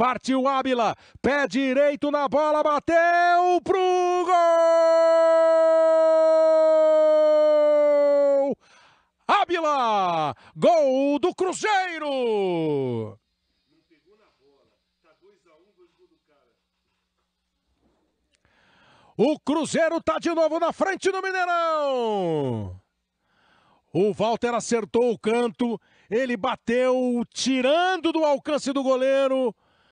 Partiu Ábila, pé direito na bola, bateu pro gol! Ábila, gol do Cruzeiro! O Cruzeiro tá de novo na frente do Mineirão. O Walter acertou o canto, ele bateu tirando do alcance do goleiro.